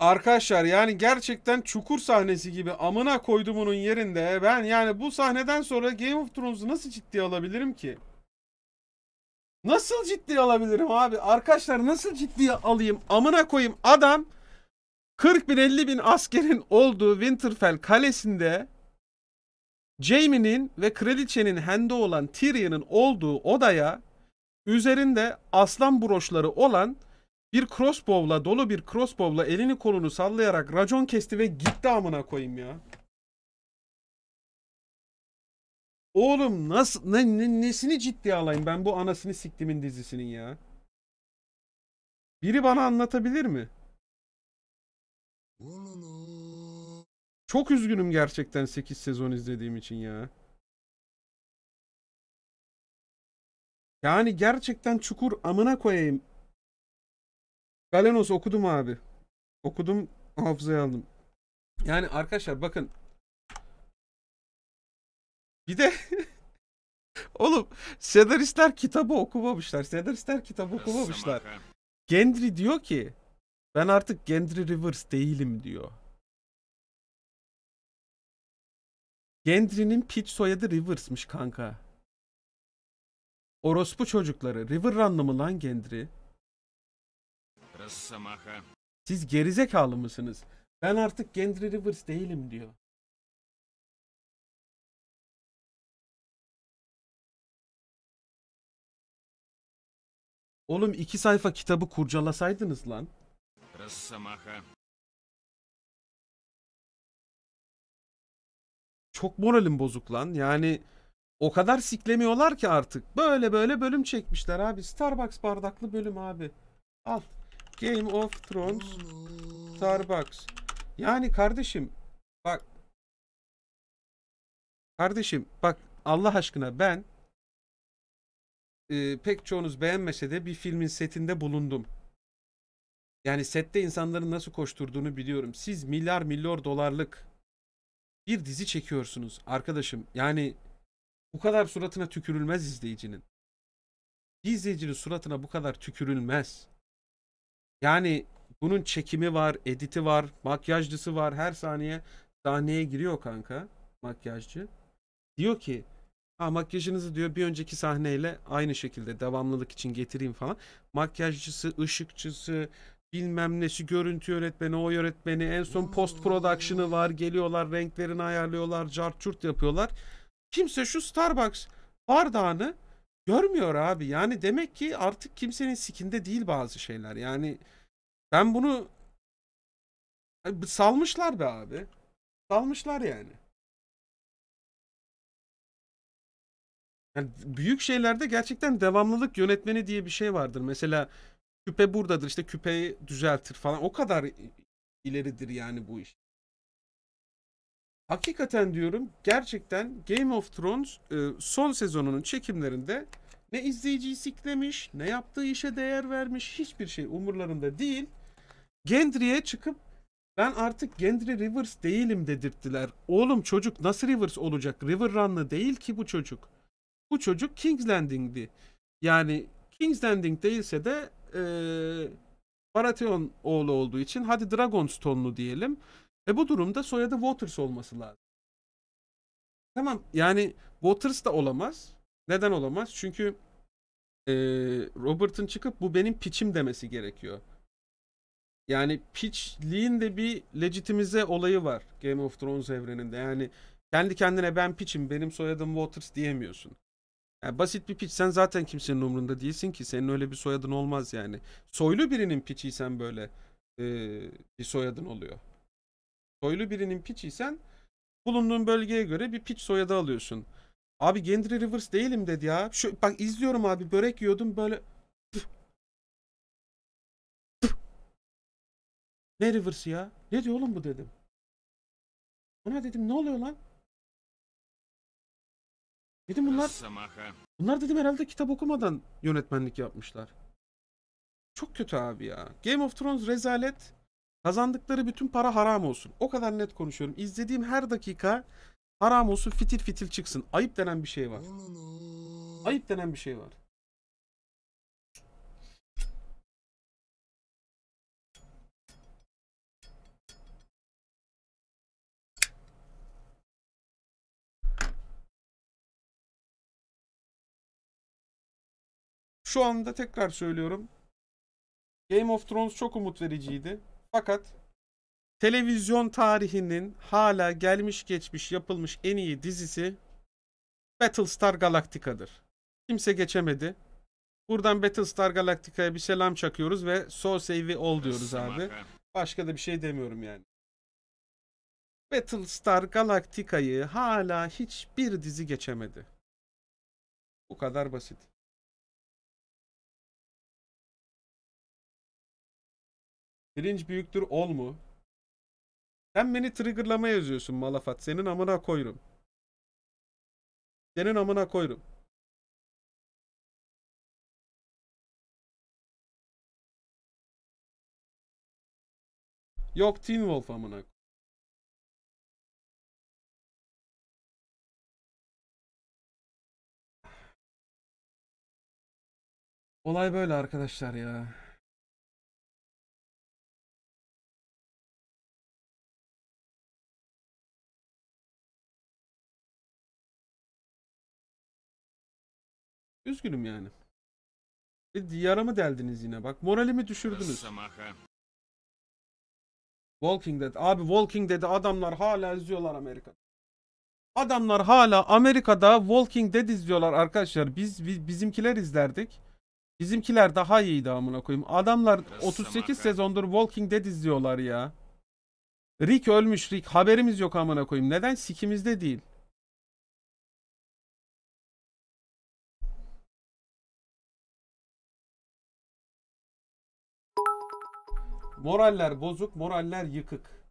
Arkadaşlar yani gerçekten çukur sahnesi gibi amına koydumunun yerinde ben yani bu sahneden sonra Game of Thrones'u nasıl ciddiye alabilirim ki? Nasıl ciddiye alabilirim abi? Arkadaşlar nasıl ciddiye alayım? Amına koyayım adam 40 bin 50 bin askerin olduğu Winterfell kalesinde Jaime'nin ve kraliçenin hende olan Tyrion'ın olduğu odaya üzerinde aslan broşları olan bir crossbow'la dolu bir crossbow'la elini kolunu sallayarak racon kesti ve gitti amına koyayım ya. Oğlum nasıl ne, ne, nesini ciddiye alayım ben bu anasını siktimin dizisinin ya. Biri bana anlatabilir mi? Çok üzgünüm gerçekten 8 sezon izlediğim için ya. Yani gerçekten çukur amına koyayım. Galenos okudum abi. Okudum hafızaya aldım. Yani arkadaşlar bakın. Bir de oğlum Sedaristler kitabı okumamışlar. Sedaristler kitabı okumamışlar. Gendry diyor ki ben artık Gendry Rivers değilim diyor. Gendry'nin pitch soyadı Rivers'mış kanka. Orospu çocukları. River mı lan Gendry? Siz gerizekalı mısınız? Ben artık Gendry Rivers değilim diyor. Oğlum iki sayfa kitabı kurcalasaydınız lan. Çok moralim bozuk lan. Yani o kadar siklemiyorlar ki artık. Böyle böyle bölüm çekmişler abi. Starbucks bardaklı bölüm abi. Al. Game of Thrones Starbucks. Yani kardeşim bak kardeşim bak Allah aşkına ben e, pek çoğunuz beğenmese de bir filmin setinde bulundum. Yani sette insanların nasıl koşturduğunu biliyorum. Siz milyar milyar dolarlık bir dizi çekiyorsunuz arkadaşım. Yani bu kadar suratına tükürülmez izleyicinin. Bir izleyicinin suratına bu kadar tükürülmez. Yani bunun çekimi var, editi var, makyajcısı var. Her saniye sahneye giriyor kanka makyajcı. Diyor ki ha makyajınızı diyor bir önceki sahneyle aynı şekilde devamlılık için getireyim falan. Makyajcısı, ışıkçısı, bilmem nesi görüntü yönetmeni, o yönetmeni en son post production'ı var. Geliyorlar renklerini ayarlıyorlar, cart çurt yapıyorlar. Kimse şu Starbucks bardağını görmüyor abi. Yani demek ki artık kimsenin sikinde değil bazı şeyler. Yani ben bunu salmışlar be abi. Salmışlar yani. yani. Büyük şeylerde gerçekten devamlılık yönetmeni diye bir şey vardır. Mesela küpe buradadır işte küpeyi düzeltir falan. O kadar ileridir yani bu iş. Hakikaten diyorum gerçekten Game of Thrones e, son sezonunun çekimlerinde ne izleyiciyi siklemiş, ne yaptığı işe değer vermiş, hiçbir şey umurlarında değil. Gendry'e çıkıp ben artık Gendry Rivers değilim dedirttiler. Oğlum çocuk nasıl Rivers olacak? River Run'lı değil ki bu çocuk. Bu çocuk King's Landing'di. Yani King's Landing değilse de ee, Baratheon oğlu olduğu için hadi Dragonstone'lu diyelim. E bu durumda soyadı Waters olması lazım. Tamam yani Waters da olamaz. Neden olamaz? Çünkü e, Robert'ın çıkıp bu benim piçim demesi gerekiyor. Yani piçliğin de bir legitimize olayı var Game of Thrones evreninde. Yani kendi kendine ben piçim benim soyadım Waters diyemiyorsun. Yani basit bir piç sen zaten kimsenin umrunda değilsin ki senin öyle bir soyadın olmaz yani. Soylu birinin piçiysen böyle e, bir soyadın oluyor. Soylu birinin piçiysen bulunduğun bölgeye göre bir piç soyadı alıyorsun. Abi Gendry Rivers değilim dedi ya. Şu, bak izliyorum abi börek yiyordum böyle Ne reverse ya? Ne diyor oğlum bu dedim. Buna dedim ne oluyor lan? Dedim bunlar Bunlar dedim herhalde kitap okumadan yönetmenlik yapmışlar. Çok kötü abi ya. Game of Thrones rezalet. Kazandıkları bütün para haram olsun. O kadar net konuşuyorum. İzlediğim her dakika haram olsun fitil fitil çıksın. Ayıp denen bir şey var. Ayıp denen bir şey var. Şu anda tekrar söylüyorum. Game of Thrones çok umut vericiydi. Fakat televizyon tarihinin hala gelmiş geçmiş yapılmış en iyi dizisi Battlestar Galactica'dır. Kimse geçemedi. Buradan Battlestar Galactica'ya bir selam çakıyoruz ve so save ol diyoruz abi. Başka da bir şey demiyorum yani. Battlestar Galactica'yı hala hiçbir dizi geçemedi. Bu kadar basit. Cringe büyüktür ol mu? Sen beni triggerlama yazıyorsun malafat. Senin amına koyurum. Senin amına koyurum. Yok Teen Wolf amına Olay böyle arkadaşlar ya. Üzgünüm yani. E, yaramı deldiniz yine bak. Moralimi düşürdünüz. Walking Dead. Abi Walking Dead'i adamlar hala izliyorlar Amerika'da. Adamlar hala Amerika'da Walking Dead izliyorlar arkadaşlar. Biz, biz bizimkiler izlerdik. Bizimkiler daha iyiydi amına koyayım. Adamlar 38 sezondur Walking Dead izliyorlar ya. Rick ölmüş Rick. Haberimiz yok amına koyayım. Neden? Sikimizde değil. Moraller bozuk, moraller yıkık.